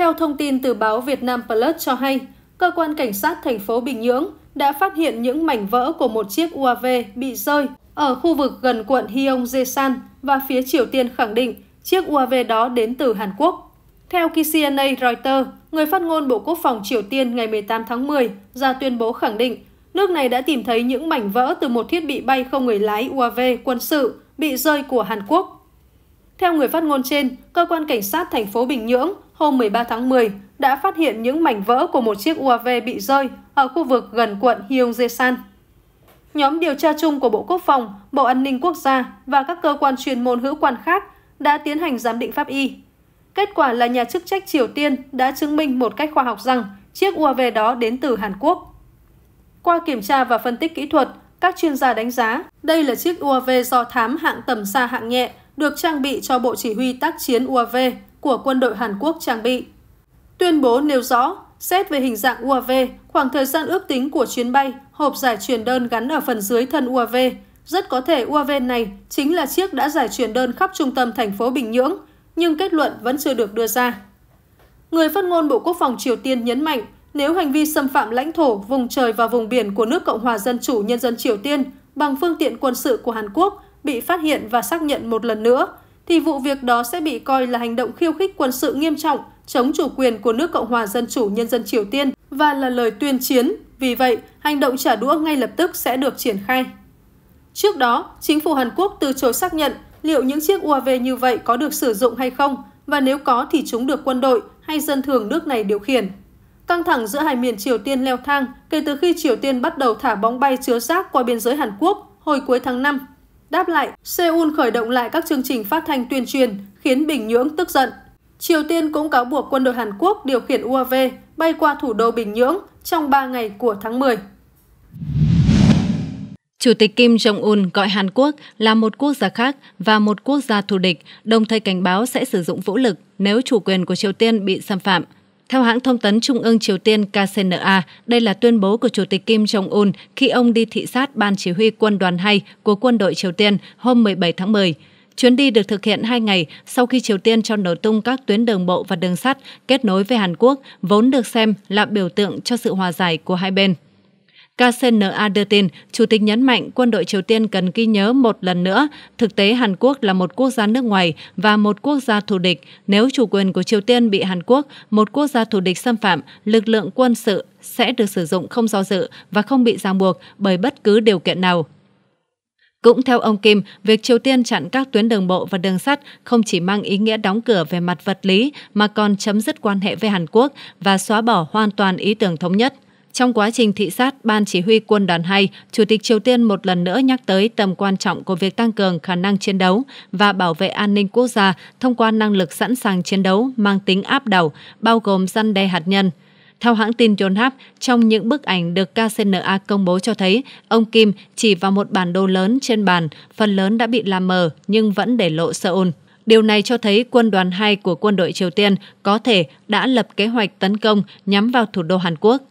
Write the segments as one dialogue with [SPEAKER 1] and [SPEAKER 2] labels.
[SPEAKER 1] Theo thông tin từ báo Việt Nam Plus cho hay, cơ quan cảnh sát thành phố Bình Nhưỡng đã phát hiện những mảnh vỡ của một chiếc UAV bị rơi ở khu vực gần quận Gyeongjesan và phía Triều Tiên khẳng định chiếc UAV đó đến từ Hàn Quốc. Theo KCNA Reuters, người phát ngôn Bộ Quốc phòng Triều Tiên ngày 18 tháng 10 ra tuyên bố khẳng định nước này đã tìm thấy những mảnh vỡ từ một thiết bị bay không người lái UAV quân sự bị rơi của Hàn Quốc. Theo người phát ngôn trên, cơ quan cảnh sát thành phố Bình Nhưỡng hôm 13 tháng 10 đã phát hiện những mảnh vỡ của một chiếc UAV bị rơi ở khu vực gần quận Hyongjae-san. Nhóm điều tra chung của Bộ Quốc phòng, Bộ An ninh Quốc gia và các cơ quan chuyên môn hữu quan khác đã tiến hành giám định pháp y. Kết quả là nhà chức trách Triều Tiên đã chứng minh một cách khoa học rằng chiếc UAV đó đến từ Hàn Quốc. Qua kiểm tra và phân tích kỹ thuật, các chuyên gia đánh giá đây là chiếc UAV do thám hạng tầm xa hạng nhẹ được trang bị cho Bộ Chỉ huy tác chiến UAV của quân đội Hàn Quốc trang bị. Tuyên bố nêu rõ, xét về hình dạng UAV, khoảng thời gian ước tính của chuyến bay, hộp giải truyền đơn gắn ở phần dưới thân UAV. Rất có thể UAV này chính là chiếc đã giải truyền đơn khắp trung tâm thành phố Bình Nhưỡng, nhưng kết luận vẫn chưa được đưa ra. Người phát ngôn Bộ Quốc phòng Triều Tiên nhấn mạnh, nếu hành vi xâm phạm lãnh thổ, vùng trời và vùng biển của nước Cộng hòa Dân chủ Nhân dân Triều Tiên bằng phương tiện quân sự của Hàn Quốc bị phát hiện và xác nhận một lần nữa, thì vụ việc đó sẽ bị coi là hành động khiêu khích quân sự nghiêm trọng chống chủ quyền của nước Cộng hòa Dân chủ Nhân dân Triều Tiên và là lời tuyên chiến. Vì vậy, hành động trả đũa ngay lập tức sẽ được triển khai. Trước đó, chính phủ Hàn Quốc từ chối xác nhận liệu những chiếc UAV như vậy có được sử dụng hay không và nếu có thì chúng được quân đội hay dân thường nước này điều khiển. Căng thẳng giữa hai miền Triều Tiên leo thang kể từ khi Triều Tiên bắt đầu thả bóng bay chứa rác qua biên giới Hàn Quốc hồi cuối tháng 5. Đáp lại, Seoul khởi động lại các chương trình phát thanh tuyên truyền, khiến Bình Nhưỡng tức giận. Triều Tiên cũng cáo buộc quân đội Hàn Quốc điều khiển UAV bay qua thủ đô Bình Nhưỡng trong 3 ngày của tháng 10.
[SPEAKER 2] Chủ tịch Kim Jong-un gọi Hàn Quốc là một quốc gia khác và một quốc gia thù địch, đồng thời cảnh báo sẽ sử dụng vũ lực nếu chủ quyền của Triều Tiên bị xâm phạm – theo hãng thông tấn Trung ương Triều Tiên KCNA, đây là tuyên bố của Chủ tịch Kim Jong-un khi ông đi thị sát Ban Chỉ huy Quân đoàn 2 của quân đội Triều Tiên hôm 17 tháng 10. Chuyến đi được thực hiện hai ngày sau khi Triều Tiên cho nổ tung các tuyến đường bộ và đường sắt kết nối với Hàn Quốc, vốn được xem là biểu tượng cho sự hòa giải của hai bên. KCNA đưa tin, Chủ tịch nhấn mạnh quân đội Triều Tiên cần ghi nhớ một lần nữa, thực tế Hàn Quốc là một quốc gia nước ngoài và một quốc gia thù địch. Nếu chủ quyền của Triều Tiên bị Hàn Quốc, một quốc gia thù địch xâm phạm, lực lượng quân sự sẽ được sử dụng không do dự và không bị ràng buộc bởi bất cứ điều kiện nào. Cũng theo ông Kim, việc Triều Tiên chặn các tuyến đường bộ và đường sắt không chỉ mang ý nghĩa đóng cửa về mặt vật lý mà còn chấm dứt quan hệ với Hàn Quốc và xóa bỏ hoàn toàn ý tưởng thống nhất. Trong quá trình thị sát, Ban Chỉ huy quân đoàn 2, Chủ tịch Triều Tiên một lần nữa nhắc tới tầm quan trọng của việc tăng cường khả năng chiến đấu và bảo vệ an ninh quốc gia thông qua năng lực sẵn sàng chiến đấu mang tính áp đảo, bao gồm săn đe hạt nhân. Theo hãng tin Yonhap, trong những bức ảnh được KCNA công bố cho thấy, ông Kim chỉ vào một bản đồ lớn trên bàn, phần lớn đã bị làm mờ nhưng vẫn để lộ Seoul. Điều này cho thấy quân đoàn 2 của quân đội Triều Tiên có thể đã lập kế hoạch tấn công nhắm vào thủ đô Hàn Quốc.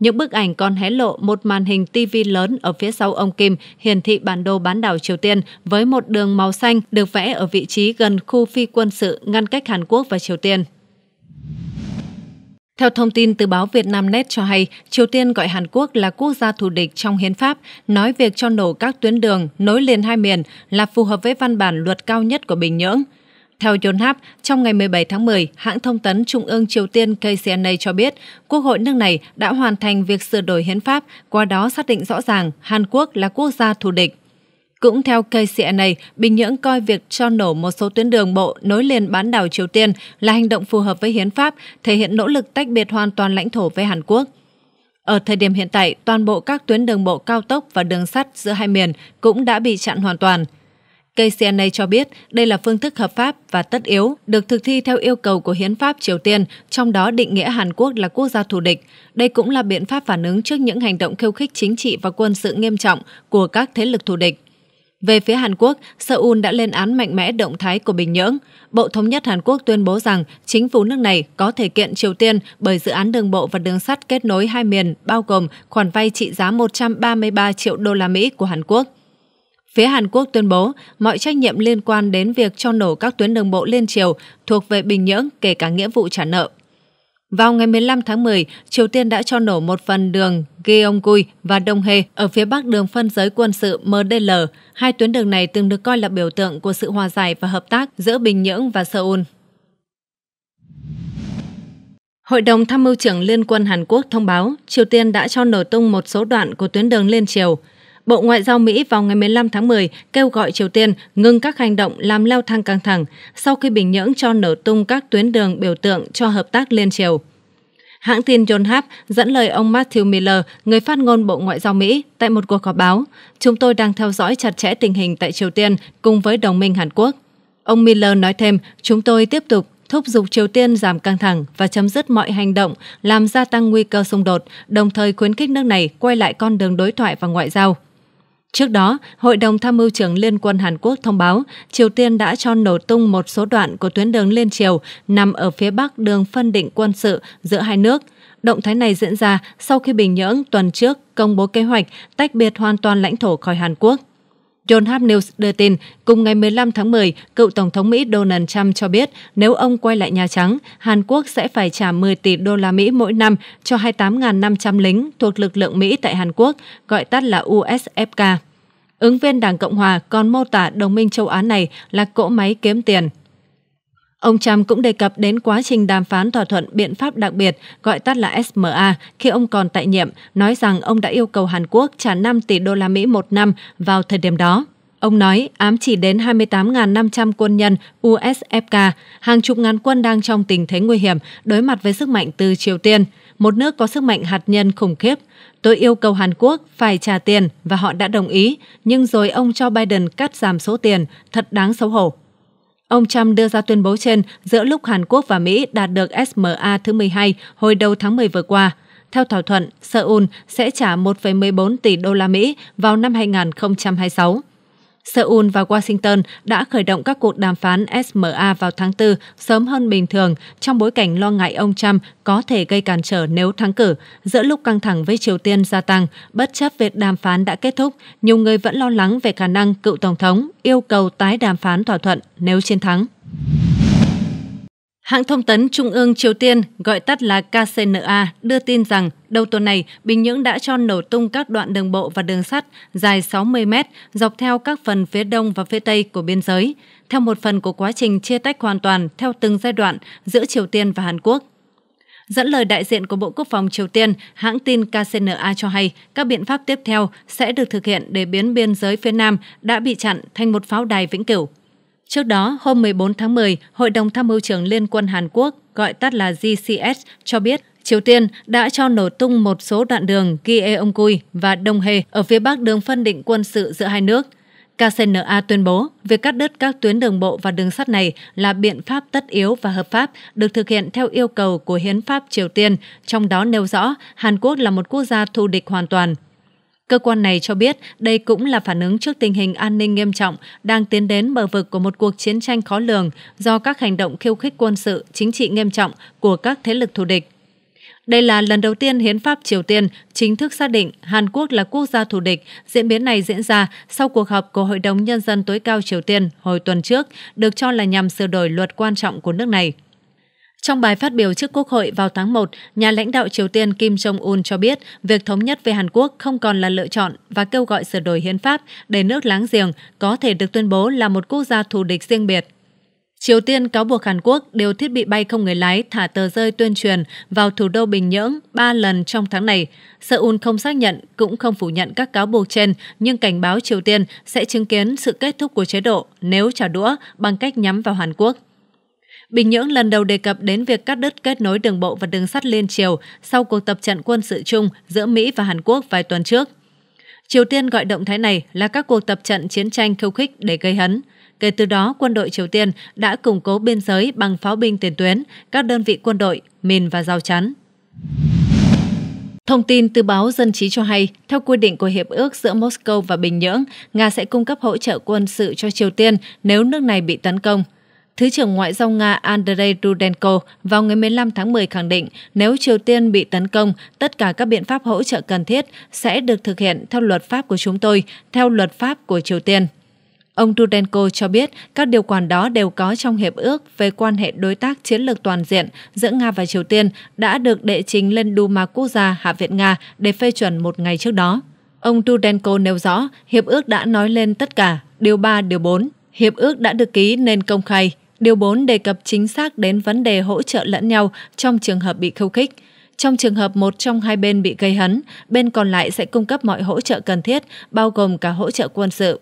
[SPEAKER 2] Những bức ảnh còn hé lộ một màn hình TV lớn ở phía sau ông Kim hiển thị bản đồ bán đảo Triều Tiên với một đường màu xanh được vẽ ở vị trí gần khu phi quân sự ngăn cách Hàn Quốc và Triều Tiên. Theo thông tin từ báo Việt Nam Net cho hay, Triều Tiên gọi Hàn Quốc là quốc gia thù địch trong hiến pháp, nói việc cho nổ các tuyến đường nối liền hai miền là phù hợp với văn bản luật cao nhất của Bình Nhưỡng. Theo Yonhap, trong ngày 17 tháng 10, hãng thông tấn Trung ương Triều Tiên KCNA cho biết Quốc hội nước này đã hoàn thành việc sửa đổi hiến pháp, qua đó xác định rõ ràng Hàn Quốc là quốc gia thù địch. Cũng theo KCNA, Bình Nhưỡng coi việc cho nổ một số tuyến đường bộ nối liền bán đảo Triều Tiên là hành động phù hợp với hiến pháp, thể hiện nỗ lực tách biệt hoàn toàn lãnh thổ với Hàn Quốc. Ở thời điểm hiện tại, toàn bộ các tuyến đường bộ cao tốc và đường sắt giữa hai miền cũng đã bị chặn hoàn toàn – KCNA cho biết đây là phương thức hợp pháp và tất yếu, được thực thi theo yêu cầu của Hiến pháp Triều Tiên, trong đó định nghĩa Hàn Quốc là quốc gia thù địch. Đây cũng là biện pháp phản ứng trước những hành động khiêu khích chính trị và quân sự nghiêm trọng của các thế lực thù địch. Về phía Hàn Quốc, Seoul đã lên án mạnh mẽ động thái của Bình Nhưỡng. Bộ Thống nhất Hàn Quốc tuyên bố rằng chính phủ nước này có thể kiện Triều Tiên bởi dự án đường bộ và đường sắt kết nối hai miền, bao gồm khoản vay trị giá 133 triệu đô la Mỹ của Hàn Quốc. Phía Hàn Quốc tuyên bố mọi trách nhiệm liên quan đến việc cho nổ các tuyến đường bộ liên triều thuộc về Bình Nhưỡng, kể cả nghĩa vụ trả nợ. Vào ngày 15 tháng 10, Triều Tiên đã cho nổ một phần đường Gyeonggi và Đông Hê ở phía bắc đường phân giới quân sự MDL. Hai tuyến đường này từng được coi là biểu tượng của sự hòa giải và hợp tác giữa Bình Nhưỡng và Seoul. Hội đồng tham mưu trưởng Liên quân Hàn Quốc thông báo Triều Tiên đã cho nổ tung một số đoạn của tuyến đường liên triều – Bộ Ngoại giao Mỹ vào ngày 15 tháng 10 kêu gọi Triều Tiên ngừng các hành động làm leo thang căng thẳng sau khi Bình Nhưỡng cho nở tung các tuyến đường biểu tượng cho hợp tác liên Triều. Hãng tin Yonhap dẫn lời ông Matthew Miller, người phát ngôn Bộ Ngoại giao Mỹ, tại một cuộc họp báo. Chúng tôi đang theo dõi chặt chẽ tình hình tại Triều Tiên cùng với đồng minh Hàn Quốc. Ông Miller nói thêm, chúng tôi tiếp tục thúc giục Triều Tiên giảm căng thẳng và chấm dứt mọi hành động làm gia tăng nguy cơ xung đột, đồng thời khuyến khích nước này quay lại con đường đối thoại và ngoại giao. Trước đó, Hội đồng Tham mưu trưởng Liên quân Hàn Quốc thông báo Triều Tiên đã cho nổ tung một số đoạn của tuyến đường liên triều nằm ở phía bắc đường phân định quân sự giữa hai nước. Động thái này diễn ra sau khi Bình Nhưỡng tuần trước công bố kế hoạch tách biệt hoàn toàn lãnh thổ khỏi Hàn Quốc. John Hap News đưa tin, cùng ngày 15 tháng 10, cựu Tổng thống Mỹ Donald Trump cho biết nếu ông quay lại Nhà Trắng, Hàn Quốc sẽ phải trả 10 tỷ đô la Mỹ mỗi năm cho 28.500 lính thuộc lực lượng Mỹ tại Hàn Quốc, gọi tắt là USFK. Ứng viên Đảng Cộng Hòa còn mô tả đồng minh châu Á này là cỗ máy kiếm tiền. Ông Trump cũng đề cập đến quá trình đàm phán thỏa thuận biện pháp đặc biệt, gọi tắt là SMA, khi ông còn tại nhiệm, nói rằng ông đã yêu cầu Hàn Quốc trả 5 tỷ đô la Mỹ một năm vào thời điểm đó. Ông nói ám chỉ đến 28.500 quân nhân USFK, hàng chục ngàn quân đang trong tình thế nguy hiểm, đối mặt với sức mạnh từ Triều Tiên, một nước có sức mạnh hạt nhân khủng khiếp. Tôi yêu cầu Hàn Quốc phải trả tiền và họ đã đồng ý, nhưng rồi ông cho Biden cắt giảm số tiền, thật đáng xấu hổ. Ông Trump đưa ra tuyên bố trên giữa lúc Hàn Quốc và Mỹ đạt được SMA thứ 12 hồi đầu tháng 10 vừa qua. Theo thỏa thuận, Seoul sẽ trả 1,14 tỷ đô la Mỹ vào năm 2026. Seoul và Washington đã khởi động các cuộc đàm phán SMA vào tháng 4 sớm hơn bình thường trong bối cảnh lo ngại ông Trump có thể gây cản trở nếu thắng cử. Giữa lúc căng thẳng với Triều Tiên gia tăng, bất chấp việc đàm phán đã kết thúc, nhiều người vẫn lo lắng về khả năng cựu Tổng thống yêu cầu tái đàm phán thỏa thuận nếu chiến thắng. Hãng thông tấn Trung ương Triều Tiên, gọi tắt là KCNA, đưa tin rằng đầu tuần này, Bình Nhưỡng đã cho nổ tung các đoạn đường bộ và đường sắt dài 60 mét dọc theo các phần phía đông và phía tây của biên giới, theo một phần của quá trình chia tách hoàn toàn theo từng giai đoạn giữa Triều Tiên và Hàn Quốc. Dẫn lời đại diện của Bộ Quốc phòng Triều Tiên, hãng tin KCNA cho hay các biện pháp tiếp theo sẽ được thực hiện để biến biên giới phía Nam đã bị chặn thành một pháo đài vĩnh cửu. Trước đó, hôm 14 tháng 10, Hội đồng Tham mưu trưởng Liên quân Hàn Quốc, gọi tắt là GCS, cho biết Triều Tiên đã cho nổ tung một số đoạn đường Gyeongui và Đông Hề ở phía bắc đường phân định quân sự giữa hai nước. KCNA tuyên bố việc cắt đứt các tuyến đường bộ và đường sắt này là biện pháp tất yếu và hợp pháp được thực hiện theo yêu cầu của Hiến pháp Triều Tiên, trong đó nêu rõ Hàn Quốc là một quốc gia thù địch hoàn toàn. Cơ quan này cho biết đây cũng là phản ứng trước tình hình an ninh nghiêm trọng đang tiến đến bờ vực của một cuộc chiến tranh khó lường do các hành động khiêu khích quân sự, chính trị nghiêm trọng của các thế lực thù địch. Đây là lần đầu tiên Hiến pháp Triều Tiên chính thức xác định Hàn Quốc là quốc gia thù địch. Diễn biến này diễn ra sau cuộc họp của Hội đồng Nhân dân tối cao Triều Tiên hồi tuần trước, được cho là nhằm sửa đổi luật quan trọng của nước này. Trong bài phát biểu trước Quốc hội vào tháng 1, nhà lãnh đạo Triều Tiên Kim Jong-un cho biết việc thống nhất với Hàn Quốc không còn là lựa chọn và kêu gọi sửa đổi hiến pháp để nước láng giềng có thể được tuyên bố là một quốc gia thù địch riêng biệt. Triều Tiên cáo buộc Hàn Quốc điều thiết bị bay không người lái thả tờ rơi tuyên truyền vào thủ đô Bình Nhưỡng 3 lần trong tháng này. Seoul không xác nhận cũng không phủ nhận các cáo buộc trên, nhưng cảnh báo Triều Tiên sẽ chứng kiến sự kết thúc của chế độ nếu trả đũa bằng cách nhắm vào Hàn Quốc. Bình Nhưỡng lần đầu đề cập đến việc cắt đứt kết nối đường bộ và đường sắt liên triều sau cuộc tập trận quân sự chung giữa Mỹ và Hàn Quốc vài tuần trước. Triều Tiên gọi động thái này là các cuộc tập trận chiến tranh khiêu khích để gây hấn. Kể từ đó, quân đội Triều Tiên đã củng cố biên giới bằng pháo binh tiền tuyến, các đơn vị quân đội, mìn và rào chắn. Thông tin từ báo Dân trí cho hay, theo quy định của Hiệp ước giữa Moscow và Bình Nhưỡng, Nga sẽ cung cấp hỗ trợ quân sự cho Triều Tiên nếu nước này bị tấn công. Thứ trưởng Ngoại giao Nga Andrei Rudenko vào ngày 15 tháng 10 khẳng định nếu Triều Tiên bị tấn công, tất cả các biện pháp hỗ trợ cần thiết sẽ được thực hiện theo luật pháp của chúng tôi, theo luật pháp của Triều Tiên. Ông Rudenko cho biết các điều khoản đó đều có trong hiệp ước về quan hệ đối tác chiến lược toàn diện giữa Nga và Triều Tiên đã được đệ trình lên Duma Quốc gia Hạ viện Nga để phê chuẩn một ngày trước đó. Ông Rudenko nêu rõ, hiệp ước đã nói lên tất cả, điều 3, điều 4. Hiệp ước đã được ký nên công khai, Điều 4 đề cập chính xác đến vấn đề hỗ trợ lẫn nhau trong trường hợp bị khiêu khích. Trong trường hợp một trong hai bên bị gây hấn, bên còn lại sẽ cung cấp mọi hỗ trợ cần thiết, bao gồm cả hỗ trợ quân sự.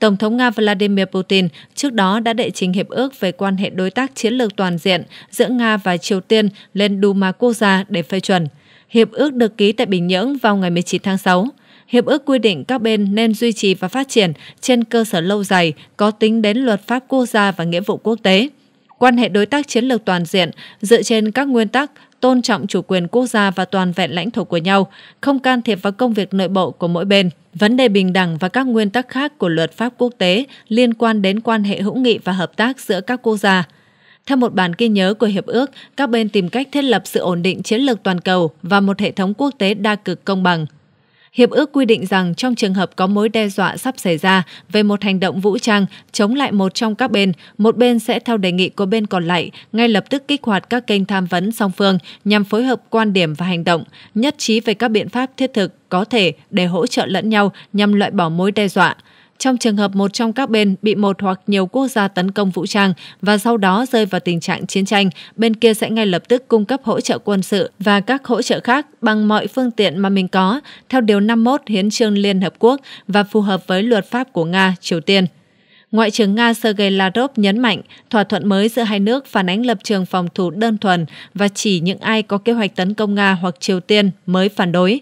[SPEAKER 2] Tổng thống Nga Vladimir Putin trước đó đã đệ trình hiệp ước về quan hệ đối tác chiến lược toàn diện giữa Nga và Triều Tiên lên Duma quốc gia để phê chuẩn. Hiệp ước được ký tại Bình Nhưỡng vào ngày 19 tháng 6 hiệp ước quy định các bên nên duy trì và phát triển trên cơ sở lâu dài có tính đến luật pháp quốc gia và nghĩa vụ quốc tế. Quan hệ đối tác chiến lược toàn diện dựa trên các nguyên tắc tôn trọng chủ quyền quốc gia và toàn vẹn lãnh thổ của nhau, không can thiệp vào công việc nội bộ của mỗi bên, vấn đề bình đẳng và các nguyên tắc khác của luật pháp quốc tế liên quan đến quan hệ hữu nghị và hợp tác giữa các quốc gia. Theo một bản ghi nhớ của hiệp ước, các bên tìm cách thiết lập sự ổn định chiến lược toàn cầu và một hệ thống quốc tế đa cực công bằng. Hiệp ước quy định rằng trong trường hợp có mối đe dọa sắp xảy ra về một hành động vũ trang chống lại một trong các bên, một bên sẽ theo đề nghị của bên còn lại ngay lập tức kích hoạt các kênh tham vấn song phương nhằm phối hợp quan điểm và hành động, nhất trí về các biện pháp thiết thực có thể để hỗ trợ lẫn nhau nhằm loại bỏ mối đe dọa trong trường hợp một trong các bên bị một hoặc nhiều quốc gia tấn công vũ trang và sau đó rơi vào tình trạng chiến tranh, bên kia sẽ ngay lập tức cung cấp hỗ trợ quân sự và các hỗ trợ khác bằng mọi phương tiện mà mình có, theo Điều 51 Hiến trương Liên Hợp Quốc và phù hợp với luật pháp của Nga, Triều Tiên. Ngoại trưởng Nga Sergei Lavrov nhấn mạnh thỏa thuận mới giữa hai nước phản ánh lập trường phòng thủ đơn thuần và chỉ những ai có kế hoạch tấn công Nga hoặc Triều Tiên mới phản đối.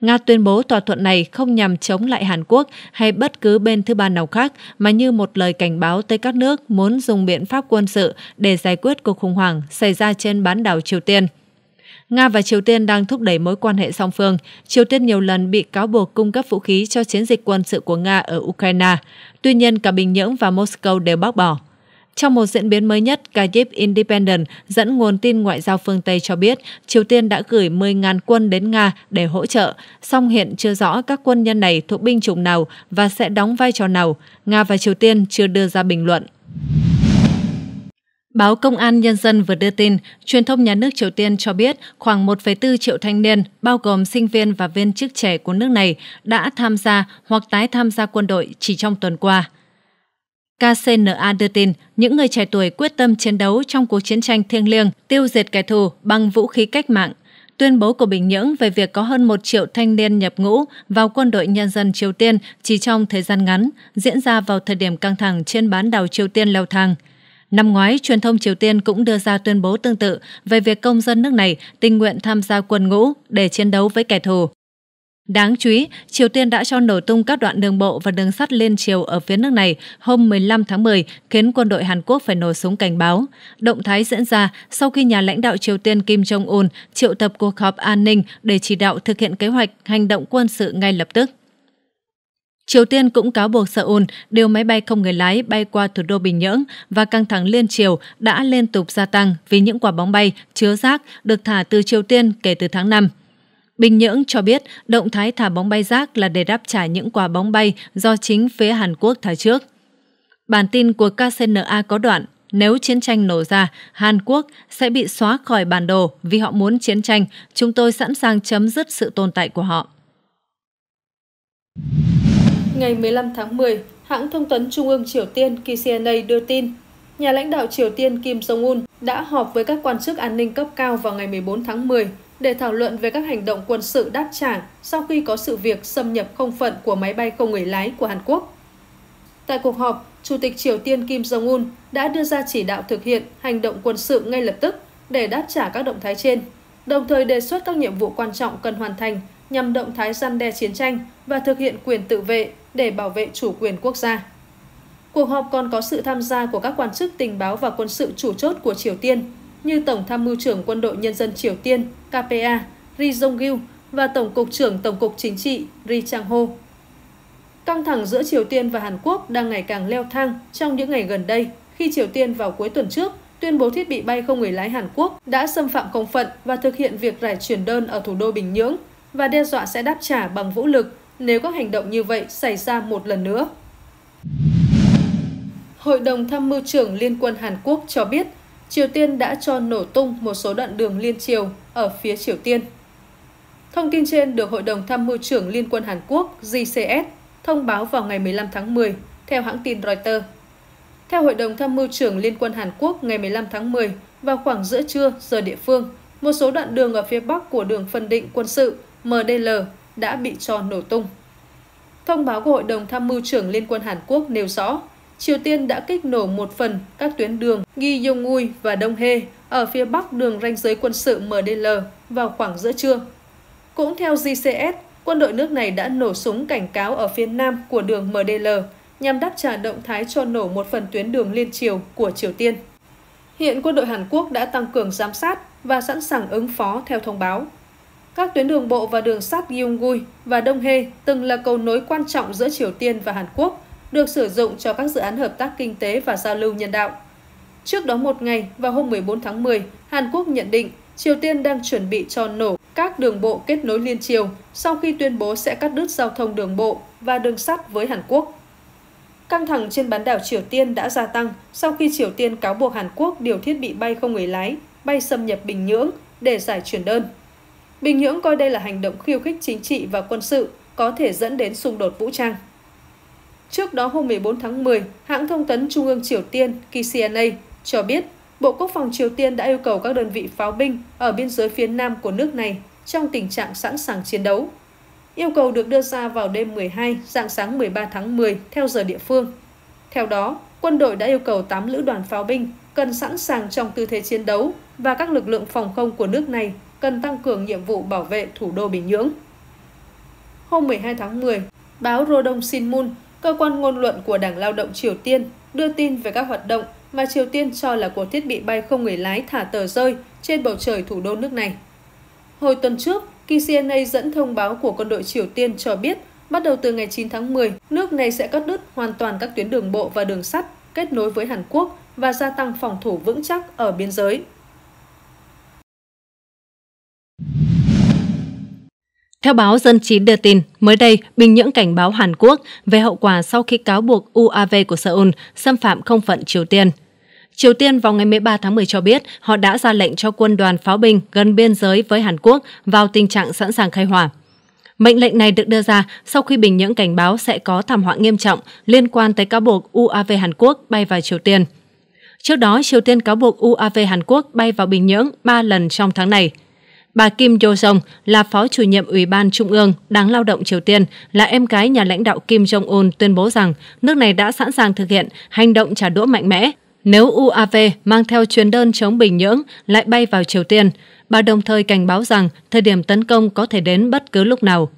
[SPEAKER 2] Nga tuyên bố thỏa thuận này không nhằm chống lại Hàn Quốc hay bất cứ bên thứ ba nào khác, mà như một lời cảnh báo tới các nước muốn dùng biện pháp quân sự để giải quyết cuộc khủng hoảng xảy ra trên bán đảo Triều Tiên. Nga và Triều Tiên đang thúc đẩy mối quan hệ song phương. Triều Tiên nhiều lần bị cáo buộc cung cấp vũ khí cho chiến dịch quân sự của Nga ở Ukraine. Tuy nhiên, cả Bình Nhưỡng và Moscow đều bác bỏ. Trong một diễn biến mới nhất, Kyiv Independent dẫn nguồn tin ngoại giao phương Tây cho biết Triều Tiên đã gửi 10.000 quân đến Nga để hỗ trợ, song hiện chưa rõ các quân nhân này thuộc binh chủng nào và sẽ đóng vai trò nào. Nga và Triều Tiên chưa đưa ra bình luận. Báo Công an Nhân dân vừa đưa tin, truyền thông nhà nước Triều Tiên cho biết khoảng 1,4 triệu thanh niên, bao gồm sinh viên và viên chức trẻ của nước này, đã tham gia hoặc tái tham gia quân đội chỉ trong tuần qua. KCNA đưa tin, những người trẻ tuổi quyết tâm chiến đấu trong cuộc chiến tranh thiêng liêng, tiêu diệt kẻ thù bằng vũ khí cách mạng. Tuyên bố của Bình Nhưỡng về việc có hơn 1 triệu thanh niên nhập ngũ vào quân đội nhân dân Triều Tiên chỉ trong thời gian ngắn, diễn ra vào thời điểm căng thẳng trên bán đảo Triều Tiên leo thang. Năm ngoái, truyền thông Triều Tiên cũng đưa ra tuyên bố tương tự về việc công dân nước này tình nguyện tham gia quân ngũ để chiến đấu với kẻ thù. Đáng chú ý, Triều Tiên đã cho nổ tung các đoạn đường bộ và đường sắt liên triều ở phía nước này hôm 15 tháng 10, khiến quân đội Hàn Quốc phải nổ súng cảnh báo. Động thái diễn ra sau khi nhà lãnh đạo Triều Tiên Kim Jong-un triệu tập cuộc họp an ninh để chỉ đạo thực hiện kế hoạch hành động quân sự ngay lập tức. Triều Tiên cũng cáo buộc Seoul điều máy bay không người lái bay qua thủ đô Bình Nhưỡng và căng thẳng liên triều đã liên tục gia tăng vì những quả bóng bay chứa rác được thả từ Triều Tiên kể từ tháng 5. Bình Nhưỡng cho biết động thái thả bóng bay rác là để đáp trả những quả bóng bay do chính phía Hàn Quốc thả trước. Bản tin của KCNA có đoạn nếu chiến tranh nổ ra, Hàn Quốc sẽ bị xóa khỏi bản đồ vì họ muốn chiến tranh. Chúng tôi sẵn sàng chấm dứt sự tồn tại của họ.
[SPEAKER 1] Ngày 15 tháng 10, hãng thông tấn Trung ương Triều Tiên KCNA đưa tin nhà lãnh đạo Triều Tiên Kim Jong-un đã họp với các quan chức an ninh cấp cao vào ngày 14 tháng 10 để thảo luận về các hành động quân sự đáp trả sau khi có sự việc xâm nhập không phận của máy bay không người lái của Hàn Quốc. Tại cuộc họp, Chủ tịch Triều Tiên Kim Jong-un đã đưa ra chỉ đạo thực hiện hành động quân sự ngay lập tức để đáp trả các động thái trên, đồng thời đề xuất các nhiệm vụ quan trọng cần hoàn thành nhằm động thái gian đe chiến tranh và thực hiện quyền tự vệ để bảo vệ chủ quyền quốc gia. Cuộc họp còn có sự tham gia của các quan chức tình báo và quân sự chủ chốt của Triều Tiên, như Tổng tham mưu trưởng Quân đội Nhân dân Triều Tiên KPA Ri Jong-gil và Tổng cục trưởng Tổng cục Chính trị Ri Chang-ho. Căng thẳng giữa Triều Tiên và Hàn Quốc đang ngày càng leo thang trong những ngày gần đây khi Triều Tiên vào cuối tuần trước tuyên bố thiết bị bay không người lái Hàn Quốc đã xâm phạm công phận và thực hiện việc rải chuyển đơn ở thủ đô Bình Nhưỡng và đe dọa sẽ đáp trả bằng vũ lực nếu các hành động như vậy xảy ra một lần nữa. Hội đồng tham mưu trưởng Liên quân Hàn Quốc cho biết Triều Tiên đã cho nổ tung một số đoạn đường liên triều ở phía Triều Tiên. Thông tin trên được Hội đồng Tham mưu trưởng Liên quân Hàn Quốc JCS thông báo vào ngày 15 tháng 10, theo hãng tin Reuters. Theo Hội đồng Tham mưu trưởng Liên quân Hàn Quốc ngày 15 tháng 10, vào khoảng giữa trưa giờ địa phương, một số đoạn đường ở phía bắc của đường phân định quân sự MDL đã bị cho nổ tung. Thông báo của Hội đồng Tham mưu trưởng Liên quân Hàn Quốc nêu rõ, Triều Tiên đã kích nổ một phần các tuyến đường Nghi Yong Ui và Đông Hê ở phía bắc đường ranh giới quân sự MDL vào khoảng giữa trưa. Cũng theo GCS, quân đội nước này đã nổ súng cảnh cáo ở phía nam của đường MDL nhằm đáp trả động thái cho nổ một phần tuyến đường liên triều của Triều Tiên. Hiện quân đội Hàn Quốc đã tăng cường giám sát và sẵn sàng ứng phó theo thông báo. Các tuyến đường bộ và đường sắt Gyeonggui và Đông Hê từng là cầu nối quan trọng giữa Triều Tiên và Hàn Quốc – được sử dụng cho các dự án hợp tác kinh tế và giao lưu nhân đạo. Trước đó một ngày, vào hôm 14 tháng 10, Hàn Quốc nhận định Triều Tiên đang chuẩn bị cho nổ các đường bộ kết nối liên triều sau khi tuyên bố sẽ cắt đứt giao thông đường bộ và đường sắt với Hàn Quốc. Căng thẳng trên bán đảo Triều Tiên đã gia tăng sau khi Triều Tiên cáo buộc Hàn Quốc điều thiết bị bay không người lái, bay xâm nhập Bình Nhưỡng để giải chuyển đơn. Bình Nhưỡng coi đây là hành động khiêu khích chính trị và quân sự có thể dẫn đến xung đột vũ trang. Trước đó hôm 14 tháng 10, hãng thông tấn Trung ương Triều Tiên KCNA cho biết Bộ Quốc phòng Triều Tiên đã yêu cầu các đơn vị pháo binh ở biên giới phía nam của nước này trong tình trạng sẵn sàng chiến đấu. Yêu cầu được đưa ra vào đêm 12, dạng sáng 13 tháng 10 theo giờ địa phương. Theo đó, quân đội đã yêu cầu 8 lữ đoàn pháo binh cần sẵn sàng trong tư thế chiến đấu và các lực lượng phòng không của nước này cần tăng cường nhiệm vụ bảo vệ thủ đô Bình Nhưỡng. Hôm 12 tháng 10, báo Rodong Sinmun Cơ quan ngôn luận của Đảng Lao động Triều Tiên đưa tin về các hoạt động mà Triều Tiên cho là của thiết bị bay không người lái thả tờ rơi trên bầu trời thủ đô nước này. Hồi tuần trước, KCNA dẫn thông báo của quân đội Triều Tiên cho biết bắt đầu từ ngày 9 tháng 10, nước này sẽ cắt đứt hoàn toàn các tuyến đường bộ và đường sắt kết nối với Hàn Quốc và gia tăng phòng thủ vững chắc ở biên giới.
[SPEAKER 2] Theo báo Dân Chí đưa tin, mới đây, Bình Nhưỡng cảnh báo Hàn Quốc về hậu quả sau khi cáo buộc UAV của Seoul xâm phạm không phận Triều Tiên. Triều Tiên vào ngày 13 tháng 10 cho biết họ đã ra lệnh cho quân đoàn pháo binh gần biên giới với Hàn Quốc vào tình trạng sẵn sàng khai hỏa. Mệnh lệnh này được đưa ra sau khi Bình Nhưỡng cảnh báo sẽ có thảm họa nghiêm trọng liên quan tới cáo buộc UAV Hàn Quốc bay vào Triều Tiên. Trước đó, Triều Tiên cáo buộc UAV Hàn Quốc bay vào Bình Nhưỡng 3 lần trong tháng này – Bà Kim Yo Jong là phó chủ nhiệm Ủy ban Trung ương Đảng Lao động Triều Tiên, là em gái nhà lãnh đạo Kim Jong-un tuyên bố rằng nước này đã sẵn sàng thực hiện hành động trả đũa mạnh mẽ nếu UAV mang theo chuyến đơn chống Bình Nhưỡng lại bay vào Triều Tiên. Bà đồng thời cảnh báo rằng thời điểm tấn công có thể đến bất cứ lúc nào.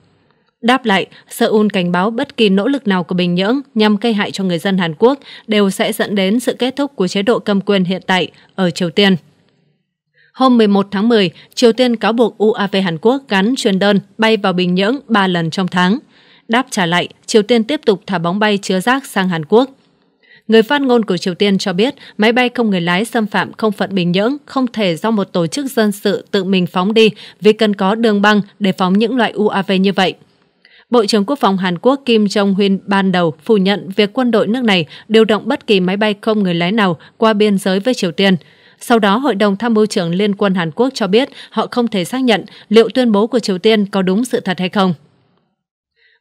[SPEAKER 2] Đáp lại, Seoul cảnh báo bất kỳ nỗ lực nào của Bình Nhưỡng nhằm gây hại cho người dân Hàn Quốc đều sẽ dẫn đến sự kết thúc của chế độ cầm quyền hiện tại ở Triều Tiên. Hôm 11 tháng 10, Triều Tiên cáo buộc UAV Hàn Quốc gắn truyền đơn bay vào Bình Nhưỡng 3 lần trong tháng. Đáp trả lại, Triều Tiên tiếp tục thả bóng bay chứa rác sang Hàn Quốc. Người phát ngôn của Triều Tiên cho biết máy bay không người lái xâm phạm không phận Bình Nhưỡng không thể do một tổ chức dân sự tự mình phóng đi vì cần có đường băng để phóng những loại UAV như vậy. Bộ trưởng Quốc phòng Hàn Quốc Kim Jong-un ban đầu phủ nhận việc quân đội nước này điều động bất kỳ máy bay không người lái nào qua biên giới với Triều Tiên – sau đó, Hội đồng Tham mưu trưởng Liên quân Hàn Quốc cho biết họ không thể xác nhận liệu tuyên bố của Triều Tiên có đúng sự thật hay không.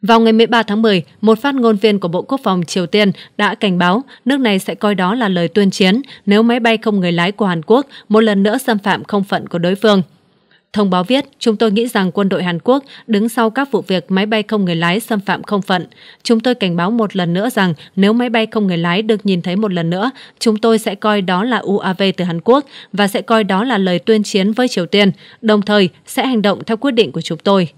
[SPEAKER 2] Vào ngày 13 tháng 10, một phát ngôn viên của Bộ Quốc phòng Triều Tiên đã cảnh báo nước này sẽ coi đó là lời tuyên chiến nếu máy bay không người lái của Hàn Quốc một lần nữa xâm phạm không phận của đối phương. Thông báo viết, chúng tôi nghĩ rằng quân đội Hàn Quốc đứng sau các vụ việc máy bay không người lái xâm phạm không phận. Chúng tôi cảnh báo một lần nữa rằng nếu máy bay không người lái được nhìn thấy một lần nữa, chúng tôi sẽ coi đó là UAV từ Hàn Quốc và sẽ coi đó là lời tuyên chiến với Triều Tiên, đồng thời sẽ hành động theo quyết định của chúng tôi.